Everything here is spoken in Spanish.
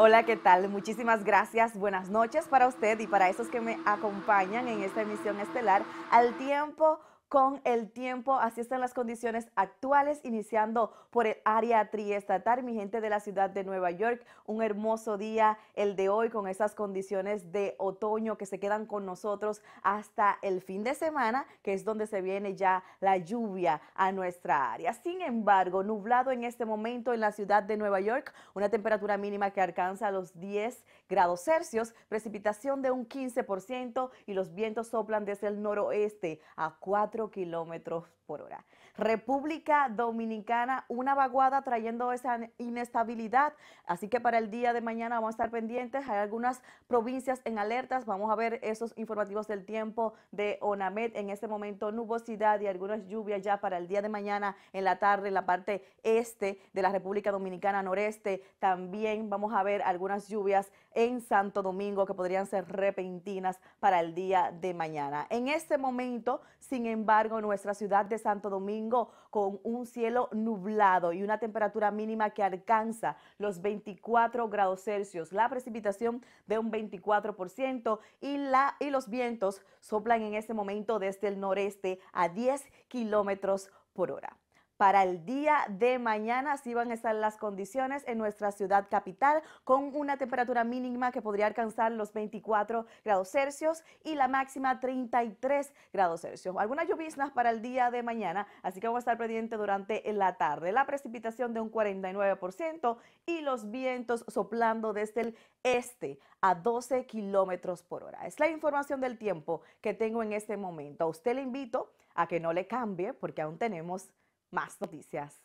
Hola, ¿qué tal? Muchísimas gracias. Buenas noches para usted y para esos que me acompañan en esta emisión estelar al tiempo con el tiempo. Así están las condiciones actuales, iniciando por el área triestatal. Mi gente de la ciudad de Nueva York, un hermoso día el de hoy con esas condiciones de otoño que se quedan con nosotros hasta el fin de semana, que es donde se viene ya la lluvia a nuestra área. Sin embargo, nublado en este momento en la ciudad de Nueva York, una temperatura mínima que alcanza los 10 grados Celsius, precipitación de un 15% y los vientos soplan desde el noroeste a 4 kilómetros por hora. República Dominicana, una vaguada trayendo esa inestabilidad. Así que para el día de mañana vamos a estar pendientes. Hay algunas provincias en alertas. Vamos a ver esos informativos del tiempo de ONAMED. En este momento, nubosidad y algunas lluvias ya para el día de mañana en la tarde en la parte este de la República Dominicana noreste. También vamos a ver algunas lluvias en Santo Domingo que podrían ser repentinas para el día de mañana. En este momento, sin embargo, embargo, nuestra ciudad de Santo Domingo con un cielo nublado y una temperatura mínima que alcanza los 24 grados Celsius, la precipitación de un 24% y, la, y los vientos soplan en este momento desde el noreste a 10 kilómetros por hora para el día de mañana. Así van a estar las condiciones en nuestra ciudad capital con una temperatura mínima que podría alcanzar los 24 grados Celsius y la máxima 33 grados Celsius. Algunas lloviznas para el día de mañana, así que vamos a estar pendiente durante la tarde. La precipitación de un 49% y los vientos soplando desde el este a 12 kilómetros por hora. Es la información del tiempo que tengo en este momento. A usted le invito a que no le cambie porque aún tenemos más noticias.